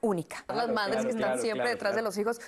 única. Las madres que están siempre detrás de los hijos.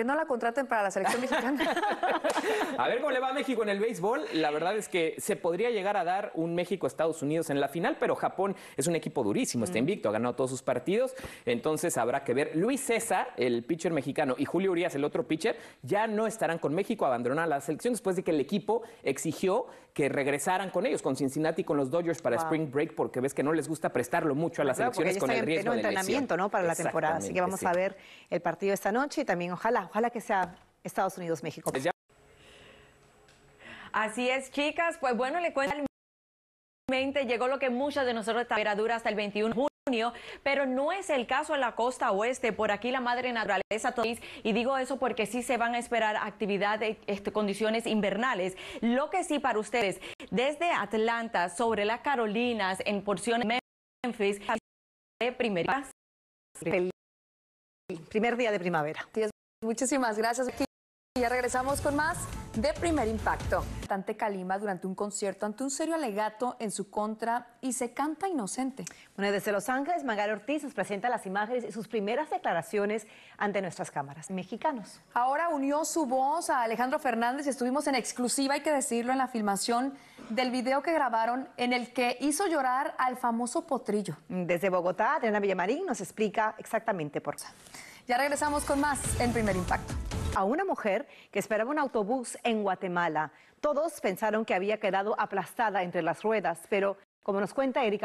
Que no la contraten para la selección mexicana. a ver cómo le va a México en el béisbol. La verdad es que se podría llegar a dar un México-Estados Unidos en la final, pero Japón es un equipo durísimo, está mm. invicto, ha ganado todos sus partidos. Entonces habrá que ver. Luis César, el pitcher mexicano, y Julio Urias, el otro pitcher, ya no estarán con México, abandonar la selección después de que el equipo exigió que regresaran con ellos, con Cincinnati, con los Dodgers para Spring Break, porque ves que no les gusta prestarlo mucho a pues las selecciones con el riesgo entrenamiento, ¿no? Para la temporada. Así que vamos a ver el partido esta noche y también ojalá ojalá que sea Estados Unidos, México. Así es, chicas. Pues bueno, le cuento llegó lo que muchas de nosotros espera dura hasta el 21 de junio, pero no es el caso en la costa oeste, por aquí la madre naturaleza y digo eso porque sí se van a esperar actividad de este, condiciones invernales, lo que sí para ustedes, desde Atlanta, sobre las Carolinas, en porciones de Memphis, primer día de primavera. Muchísimas gracias. Ya regresamos con más de Primer Impacto. Tante Calima durante un concierto ante un serio alegato en su contra y se canta inocente. Bueno, desde Los Ángeles, Magaly Ortiz nos presenta las imágenes y sus primeras declaraciones ante nuestras cámaras mexicanos. Ahora unió su voz a Alejandro Fernández y estuvimos en exclusiva, hay que decirlo, en la filmación del video que grabaron en el que hizo llorar al famoso potrillo. Desde Bogotá, Adriana Villamarín nos explica exactamente por qué. Ya regresamos con más en Primer Impacto. A una mujer que esperaba un autobús en Guatemala. Todos pensaron que había quedado aplastada entre las ruedas, pero como nos cuenta Erika